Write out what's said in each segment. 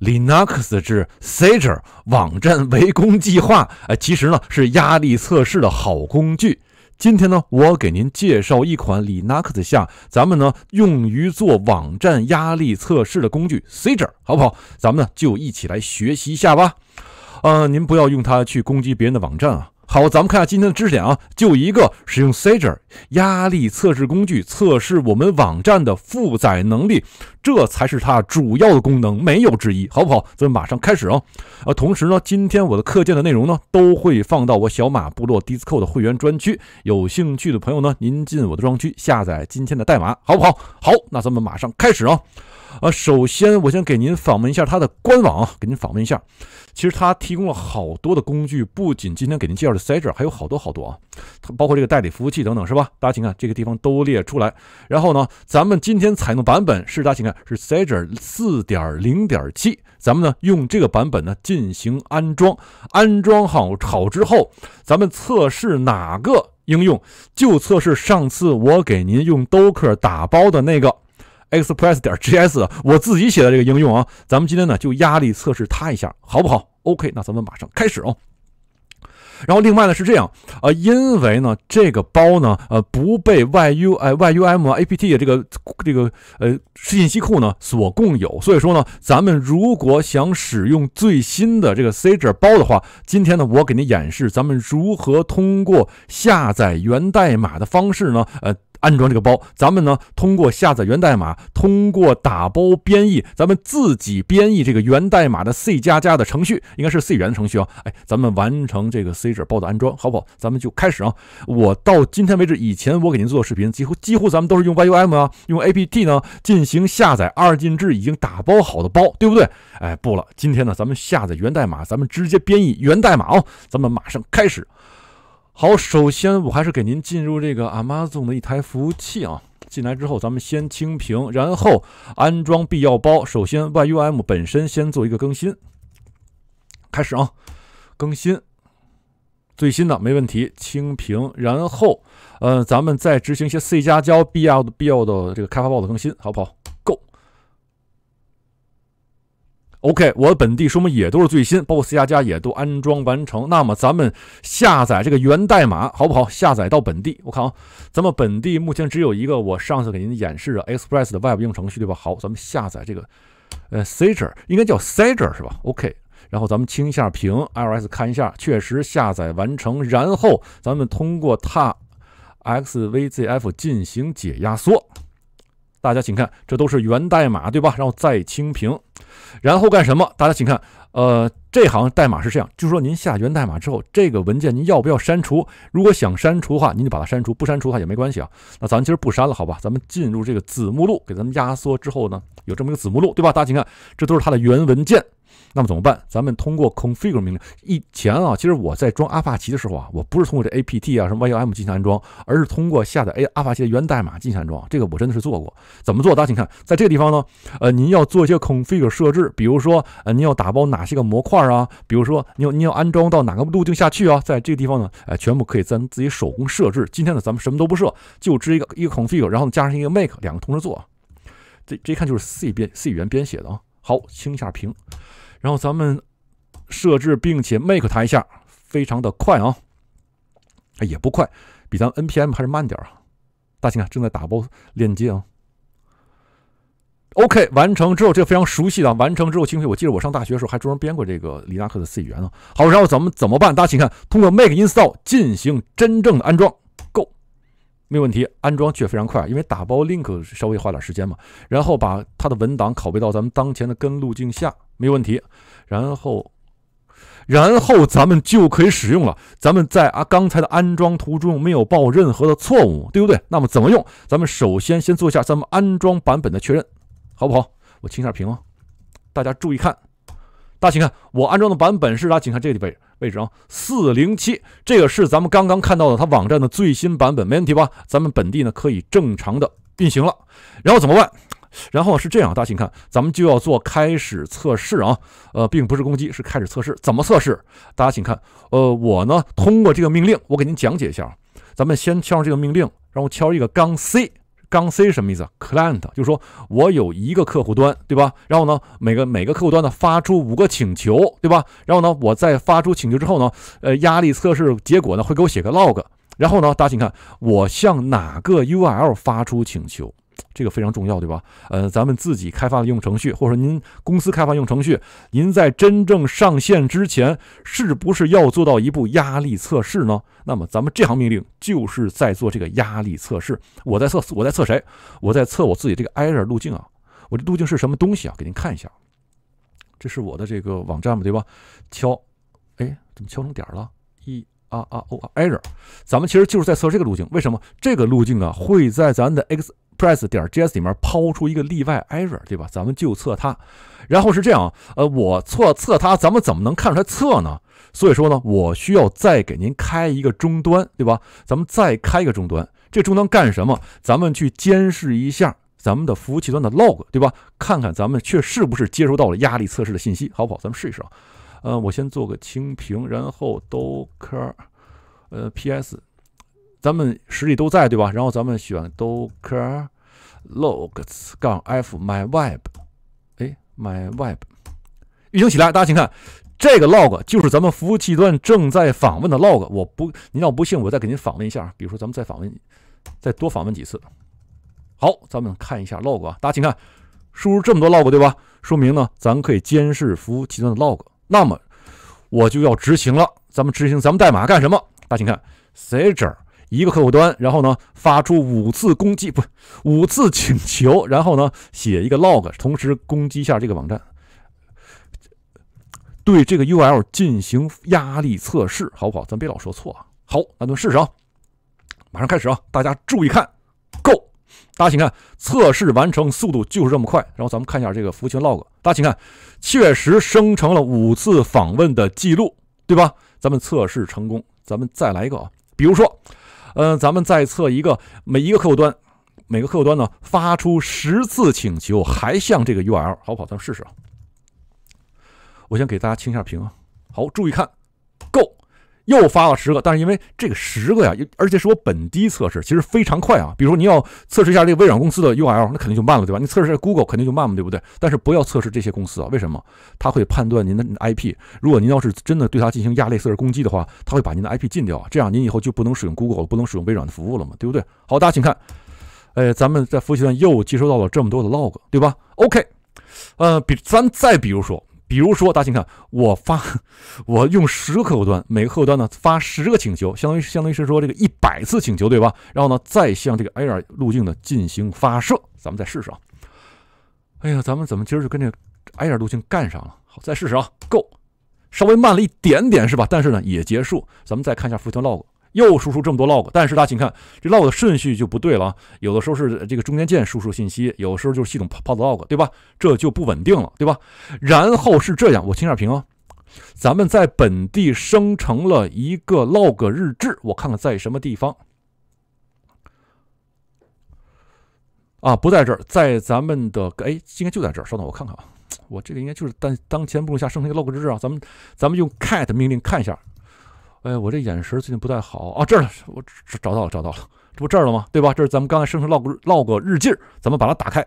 Linux 之 Sager 网站围攻计划，哎，其实呢是压力测试的好工具。今天呢，我给您介绍一款 Linux 下咱们呢用于做网站压力测试的工具 Sager，好不好？咱们呢就一起来学习一下吧。呃，您不要用它去攻击别人的网站啊。好，咱们看下今天的知识点啊，就一个使用 Sager 压力测试工具测试我们网站的负载能力。这才是它主要的功能，没有之一，好不好？咱们马上开始啊！啊，同时呢，今天我的课件的内容呢，都会放到我小马部落 Discord 的会员专区，有兴趣的朋友呢，您进我的专区下载今天的代码，好不好？好，那咱们马上开始啊！啊，首先我先给您访问一下它的官网，给您访问一下。其实它提供了好多的工具，不仅今天给您介绍的 Sager，还有好多好多啊，包括这个代理服务器等等，是吧？大家请看这个地方都列出来。然后呢，咱们今天采用的版本，是大家请看。是 Sage 4.0.7，咱们呢用这个版本呢进行安装，安装好好之后，咱们测试哪个应用就测试上次我给您用 Docker 打包的那个 Express 点 JS，我自己写的这个应用啊，咱们今天呢就压力测试它一下，好不好？OK，那咱们马上开始哦。然后另外呢是这样，呃，因为呢这个包呢，呃，不被 Y U 哎 Y U M A P T 的这个这个呃，信息库呢所共有，所以说呢，咱们如果想使用最新的这个 Sage 包的话，今天呢我给您演示咱们如何通过下载源代码的方式呢，呃。安装这个包，咱们呢通过下载源代码，通过打包编译，咱们自己编译这个源代码的 C 加加的程序，应该是 C 语言的程序啊，哎，咱们完成这个 C++ 包的安装，好不好？咱们就开始啊！我到今天为止，以前我给您做的视频，几乎几乎咱们都是用 YUM 啊，用 APT 呢进行下载二进制已经打包好的包，对不对？哎，不了，今天呢咱们下载源代码，咱们直接编译源代码啊，咱们马上开始。好，首先我还是给您进入这个 Amazon 的一台服务器啊。进来之后，咱们先清屏，然后安装必要包。首先，Yum 本身先做一个更新，开始啊，更新最新的没问题。清屏，然后，嗯，咱们再执行一些 C 加加必要必要的这个开发包的更新，好不好？OK，我本地说明也都是最新，包括 C 加加也都安装完成。那么咱们下载这个源代码好不好？下载到本地，我看啊，咱们本地目前只有一个，我上次给您演示的 Express 的 Web 应用程序对吧？好，咱们下载这个呃 s a g e r 应该叫 s a g e r 是吧？OK，然后咱们清一下屏 i o s 看一下，确实下载完成。然后咱们通过它 xvzf 进行解压缩。大家请看，这都是源代码对吧？然后再清屏。然后干什么？大家请看，呃，这行代码是这样，就是说您下源代码之后，这个文件您要不要删除？如果想删除的话，您就把它删除；不删除的话也没关系啊。那咱们今儿不删了，好吧？咱们进入这个子目录，给咱们压缩之后呢，有这么一个子目录，对吧？大家请看，这都是它的源文件。那么怎么办？咱们通过 configure 命令。以前啊，其实我在装阿帕奇的时候啊，我不是通过这 apt 啊什么 y o m 进行安装，而是通过下载 A 阿帕奇的源代码进行安装。这个我真的是做过。怎么做？大家请看，在这个地方呢，呃，您要做一些 configure 设置，比如说呃，您要打包哪些个模块啊？比如说，你你要安装到哪个路径下去啊？在这个地方呢，呃，全部可以咱自己手工设置。今天呢，咱们什么都不设，就支一个一个 configure，然后加上一个 make，两个同时做啊。这这一看就是 C 编 C 语言编写的啊。好，清一下屏。然后咱们设置并且 make 它一下，非常的快啊，哎也不快，比咱 NPM 还是慢点啊。大请看正在打包链接啊。OK，完成之后这非常熟悉啊。完成之后，清晰。我记得我上大学的时候还专门编过这个李大克的 C 语言呢。好，然后咱们怎么办？大家请看，通过 make install 进行真正的安装。Go，没有问题，安装却非常快，因为打包 link 稍微花点时间嘛。然后把它的文档拷贝到咱们当前的根路径下。没问题，然后，然后咱们就可以使用了。咱们在啊刚才的安装途中没有报任何的错误，对不对？那么怎么用？咱们首先先做一下咱们安装版本的确认，好不好？我清一下屏啊，大家注意看，大家请看我安装的版本是啥？请看这个位位置啊，四零七，这个是咱们刚刚看到的它网站的最新版本，没问题吧？咱们本地呢可以正常的运行了，然后怎么办？然后是这样，大家请看，咱们就要做开始测试啊，呃，并不是攻击，是开始测试。怎么测试？大家请看，呃，我呢通过这个命令，我给您讲解一下啊。咱们先敲上这个命令，然后敲一个杠 c，刚 c 什么意思？client 就说我有一个客户端，对吧？然后呢，每个每个客户端呢发出五个请求，对吧？然后呢，我在发出请求之后呢，呃，压力测试结果呢会给我写个 log，然后呢，大家请看，我向哪个 url 发出请求？这个非常重要，对吧？呃，咱们自己开发的应用程序，或者说您公司开发应用程序，您在真正上线之前，是不是要做到一步压力测试呢？那么，咱们这行命令就是在做这个压力测试。我在测，我在测谁？我在测我自己这个 error 路径啊。我这路径是什么东西啊？给您看一下，这是我的这个网站嘛，对吧？敲，哎，怎么敲成点儿了啊 r r error。咱们其实就是在测这个路径。为什么这个路径啊会在咱的 x press 点儿 js 里面抛出一个例外 error 对吧？咱们就测它，然后是这样，呃，我测测它，咱们怎么能看出来测呢？所以说呢，我需要再给您开一个终端对吧？咱们再开一个终端，这终端干什么？咱们去监视一下咱们的服务器端的 log 对吧？看看咱们确是不是接收到了压力测试的信息，好不好？咱们试一试。呃，我先做个清屏，然后 docker 呃 ps。咱们实力都在，对吧？然后咱们选 docker logs 杠 -f myweb，哎，myweb，运行起来。大家请看，这个 log 就是咱们服务器端正在访问的 log。我不，您要不信，我再给您访问一下。比如说，咱们再访问，再多访问几次。好，咱们看一下 log，啊，大家请看，输入这么多 log，对吧？说明呢，咱可以监视服务器端的 log。那么我就要执行了，咱们执行咱们代码干什么？大家请看 s Sager, 一个客户端，然后呢发出五次攻击，不，五次请求，然后呢写一个 log，同时攻击一下这个网站，对这个 UL 进行压力测试，好不好？咱别老说错啊。好，那咱们试试啊，马上开始啊，大家注意看，Go，大家请看，测试完成，速度就是这么快。然后咱们看一下这个服务器 log，大家请看，确实生成了五次访问的记录，对吧？咱们测试成功，咱们再来一个，啊。比如说。呃，咱们再测一个，每一个客户端，每个客户端呢发出十次请求，还向这个 URL，好不好？咱们试试啊。我先给大家清一下屏啊。好，注意看。又发了十个，但是因为这个十个呀，而且是我本地测试，其实非常快啊。比如说你要测试一下这个微软公司的 U L，那肯定就慢了，对吧？你测试一下 Google，肯定就慢嘛，对不对？但是不要测试这些公司啊，为什么？它会判断您的 I P，如果您要是真的对它进行压力测试攻击的话，它会把您的 I P 禁掉啊，这样您以后就不能使用 Google，不能使用微软的服务了嘛，对不对？好，大家请看，哎，咱们在服务器上又接收到了这么多的 log，对吧？OK，呃，比咱再比如说。比如说，大请看，我发，我用十个客户端，每个客户端呢发十个请求，相当于相当于是说这个一百次请求，对吧？然后呢，再向这个 A R 路径呢进行发射。咱们再试试啊。哎呀，咱们怎么今儿就跟这个 A R 路径干上了？好，再试试啊。g o 稍微慢了一点点，是吧？但是呢，也结束。咱们再看一下服务 log。又输出这么多 log，但是大家请看，这 log 的顺序就不对了啊！有的时候是这个中间件输出信息，有的时候就是系统跑出的 log，对吧？这就不稳定了，对吧？然后是这样，我清下屏啊。咱们在本地生成了一个 log 日志，我看看在什么地方啊？不在这儿，在咱们的哎，应该就在这儿。稍等，我看看啊，我这个应该就是当当前目录下生成一个 log 日志啊。咱们咱们用 cat 命令看一下。哎，我这眼神最近不太好啊！这儿了，我找找到了，找到了，这不这儿了吗？对吧？这是咱们刚才生成落落个日劲儿，咱们把它打开，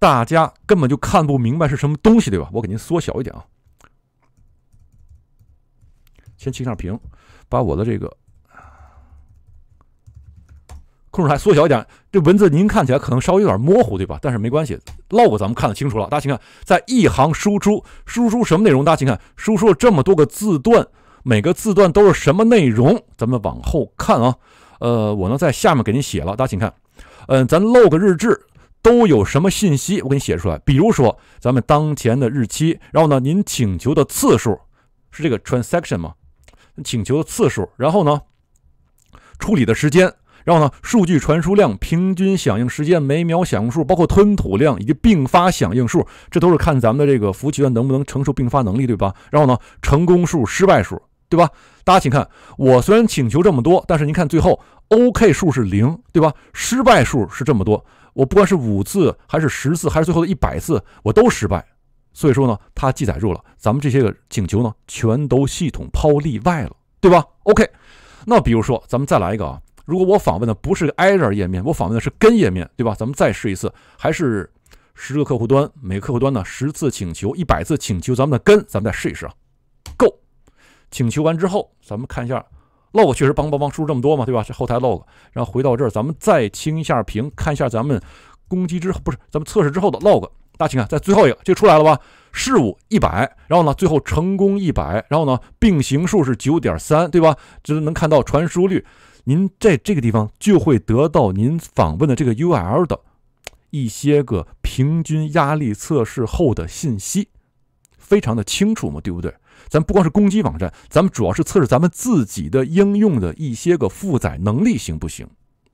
大家根本就看不明白是什么东西，对吧？我给您缩小一点啊，先清下屏，把我的这个控制台缩小一点，这文字您看起来可能稍微有点模糊，对吧？但是没关系，l o g 咱们看得清楚了。大家请看，在一行输出输出什么内容？大家请看，输出了这么多个字段。每个字段都是什么内容？咱们往后看啊。呃，我呢在下面给您写了，大家请看。嗯，咱 log 日志都有什么信息？我给你写出来。比如说，咱们当前的日期，然后呢，您请求的次数是这个 transaction 吗？请求的次数，然后呢，处理的时间，然后呢，数据传输量、平均响应时间、每秒响应数，包括吞吐量以及并发响应数，这都是看咱们的这个服务器端能不能承受并发能力，对吧？然后呢，成功数、失败数。对吧？大家请看，我虽然请求这么多，但是您看最后，OK 数是零，对吧？失败数是这么多。我不管是五次，还是十次，还是最后的一百次，我都失败。所以说呢，它记载住了咱们这些个请求呢，全都系统抛例外了，对吧？OK，那比如说咱们再来一个啊，如果我访问的不是 error 页面，我访问的是根页面，对吧？咱们再试一次，还是十个客户端，每个客户端呢十次请求，一百次请求，咱们的根，咱们再试一试啊，Go。请求完之后，咱们看一下 log，确实帮帮帮输入这么多嘛，对吧？是后台 log，然后回到这儿，咱们再清一下屏，看一下咱们攻击之不是咱们测试之后的 log。大家看，在最后一个就出来了吧？事物一百，然后呢，最后成功一百，然后呢，并行数是九点三，对吧？这能看到传输率。您在这个地方就会得到您访问的这个 URL 的一些个平均压力测试后的信息，非常的清楚嘛，对不对？咱不光是攻击网站，咱们主要是测试咱们自己的应用的一些个负载能力行不行，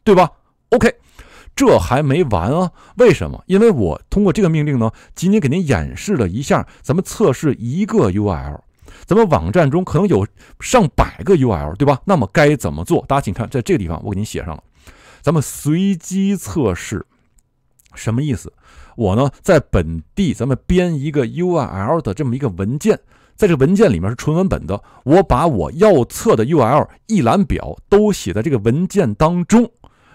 对吧？OK，这还没完啊！为什么？因为我通过这个命令呢，仅仅给您演示了一下，咱们测试一个 URL，咱们网站中可能有上百个 URL，对吧？那么该怎么做？大家请看，在这个地方我给您写上了，咱们随机测试，什么意思？我呢，在本地咱们编一个 URL 的这么一个文件。在这文件里面是纯文本的，我把我要测的 URL 一栏表都写在这个文件当中，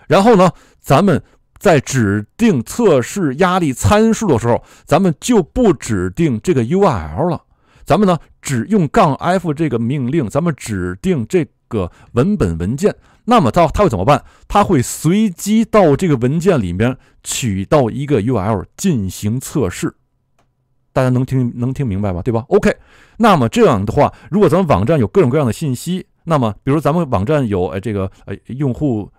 然后呢，咱们在指定测试压力参数的时候，咱们就不指定这个 URL 了，咱们呢只用杠 -f 这个命令，咱们指定这个文本文件，那么它它会怎么办？它会随机到这个文件里面取到一个 URL 进行测试。大家能听能听明白吧？对吧？OK，那么这样的话，如果咱们网站有各种各样的信息，那么比如咱们网站有呃这个呃用户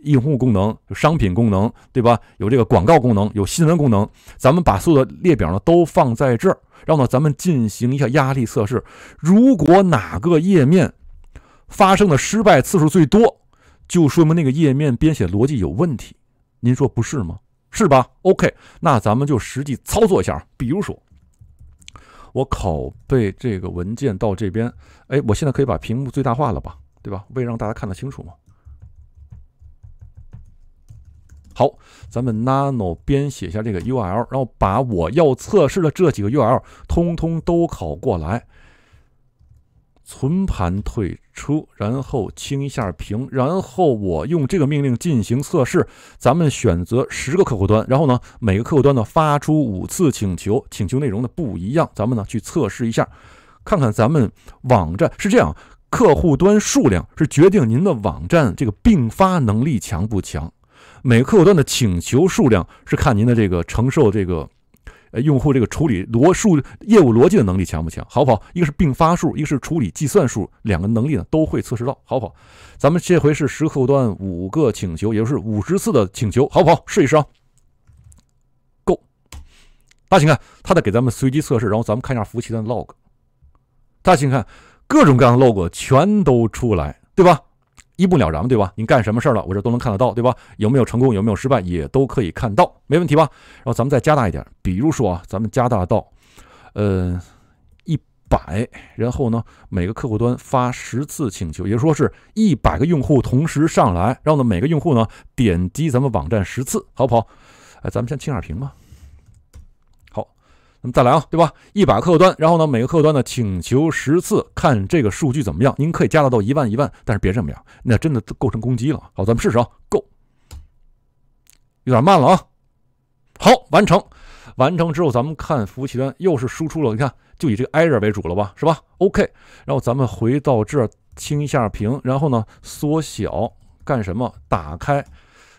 用户功能、商品功能，对吧？有这个广告功能、有新闻功能，咱们把所有的列表呢都放在这儿，然后呢咱们进行一下压力测试。如果哪个页面发生的失败次数最多，就说明那个页面编写逻辑有问题，您说不是吗？是吧？OK，那咱们就实际操作一下，比如说。我拷贝这个文件到这边，哎，我现在可以把屏幕最大化了吧，对吧？为让大家看得清楚嘛。好，咱们 nano 编写一下这个 URL，然后把我要测试的这几个 URL 通通都拷过来。存盘退出，然后清一下屏，然后我用这个命令进行测试。咱们选择十个客户端，然后呢，每个客户端呢发出五次请求，请求内容呢不一样。咱们呢去测试一下，看看咱们网站是这样：客户端数量是决定您的网站这个并发能力强不强，每个客户端的请求数量是看您的这个承受这个。哎，用户这个处理逻数、业务逻辑的能力强不强？好不好？一个是并发数，一个是处理计算数，两个能力呢都会测试到，好不好？咱们这回是十客户端五个请求，也就是五十次的请求，好不好？试一试啊。Go，大家请看，他得给咱们随机测试，然后咱们看一下服务器的 log。大家请看，各种各样的 log 全都出来，对吧？一目了然，对吧？你干什么事儿了，我这都能看得到，对吧？有没有成功，有没有失败，也都可以看到，没问题吧？然后咱们再加大一点，比如说啊，咱们加大到呃一百，然后呢，每个客户端发十次请求，也就是说是一百个用户同时上来，然后呢，每个用户呢点击咱们网站十次，好不好？哎，咱们先清下屏吧。那么再来啊，对吧？一百客户端，然后呢，每个客户端呢请求十次，看这个数据怎么样？您可以加大到一万一万，但是别这么样，那真的构成攻击了。好，咱们试试啊。Go，有点慢了啊。好，完成，完成之后，咱们看服务器端又是输出了，你看就以这个 error 为主了吧，是吧？OK，然后咱们回到这儿清一下屏，然后呢缩小，干什么？打开，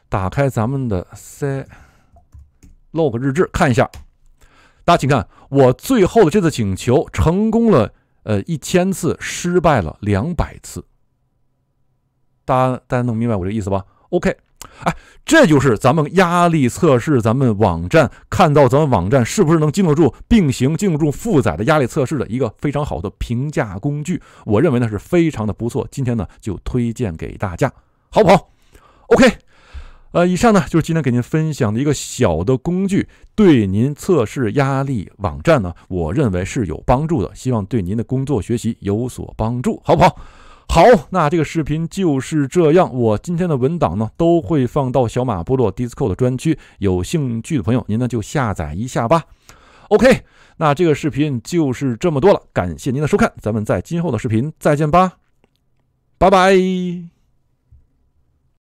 打开咱们的 c log 日志看一下。大家请看，我最后的这次请求成功了，呃，一千次失败了两百次。大家大家能明白我这意思吧？OK，哎，这就是咱们压力测试，咱们网站看到咱们网站是不是能经得住并行、经得住负载的压力测试的一个非常好的评价工具。我认为呢是非常的不错。今天呢就推荐给大家，好不好？OK。呃，以上呢就是今天给您分享的一个小的工具，对您测试压力网站呢，我认为是有帮助的，希望对您的工作学习有所帮助，好不好？好，那这个视频就是这样，我今天的文档呢都会放到小马部落 Discord 的专区，有兴趣的朋友您呢就下载一下吧。OK，那这个视频就是这么多了，感谢您的收看，咱们在今后的视频再见吧，拜拜。